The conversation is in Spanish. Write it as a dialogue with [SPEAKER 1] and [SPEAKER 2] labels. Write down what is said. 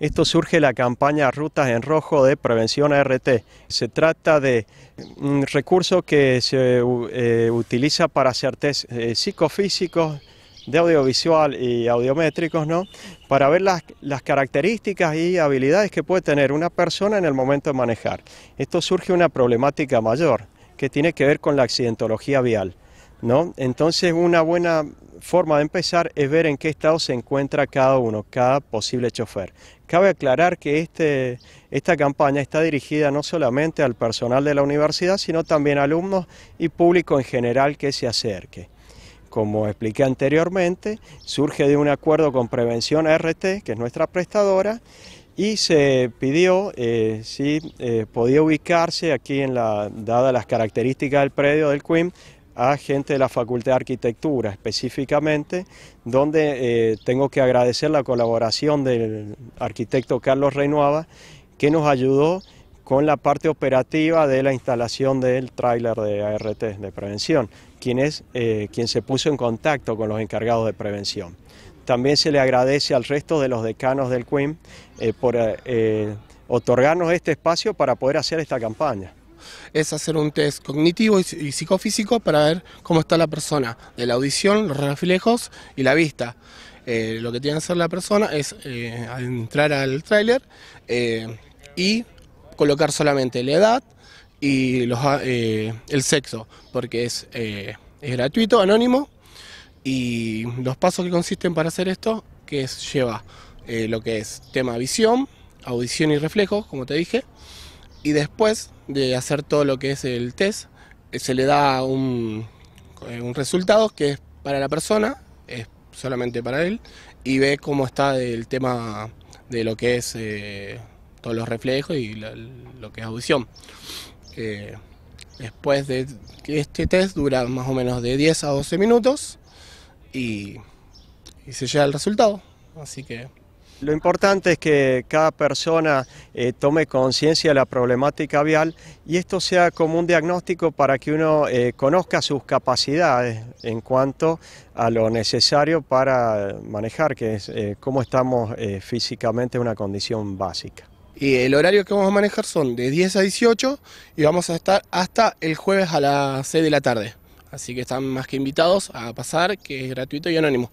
[SPEAKER 1] Esto surge la campaña Rutas en Rojo de Prevención ART. Se trata de un mm, recurso que se eh, utiliza para hacer test eh, psicofísicos de audiovisual y audiométricos, ¿no? Para ver las, las, características y habilidades que puede tener una persona en el momento de manejar. Esto surge una problemática mayor que tiene que ver con la accidentología vial, ¿no? Entonces, una buena forma de empezar es ver en qué estado se encuentra cada uno, cada posible chofer. Cabe aclarar que este, esta campaña está dirigida no solamente al personal de la universidad, sino también a alumnos y público en general que se acerque. Como expliqué anteriormente, surge de un acuerdo con Prevención RT, que es nuestra prestadora, y se pidió eh, si eh, podía ubicarse aquí en la, dadas las características del predio del Quim a gente de la Facultad de Arquitectura específicamente, donde eh, tengo que agradecer la colaboración del arquitecto Carlos Reynuava, que nos ayudó con la parte operativa de la instalación del trailer de ART de prevención, quien es eh, quien se puso en contacto con los encargados de prevención. También se le agradece al resto de los decanos del CUIM eh, por otorgarnos este espacio para poder hacer esta campaña
[SPEAKER 2] es hacer un test cognitivo y, psicofísico para ver cómo está la persona, de la audición, los reflejos y la vista. Eh, lo que tiene que hacer la persona es eh, entrar al tráiler eh, y colocar solamente la edad y ah, el sexo, porque es, gratuito, anónimo, y los pasos que consisten para hacer esto, que es, lleva lo que es tema visión, audición y reflejos, como te dije, y después de hacer todo lo que es el test, eh, se le da eh, un, resultado que es para la persona, es solamente para él, y ve cómo está el tema de lo que es eh, todos los reflejos y lo, que es audición. después de que este test dura más o menos de 10 a 12 minutos
[SPEAKER 1] y, y se llega al resultado. Así que lo importante es que cada persona eh, tome conciencia de la problemática vial y esto sea como un diagnóstico para que uno eh, conozca sus capacidades en cuanto a lo necesario para manejar, que es eh, cómo estamos físicamente, una condición básica. Y el horario que vamos a manejar son de 10 a 18 y vamos a estar
[SPEAKER 2] hasta el jueves a las 6 de la tarde. Así que están más que invitados a pasar, que es gratuito y anónimo.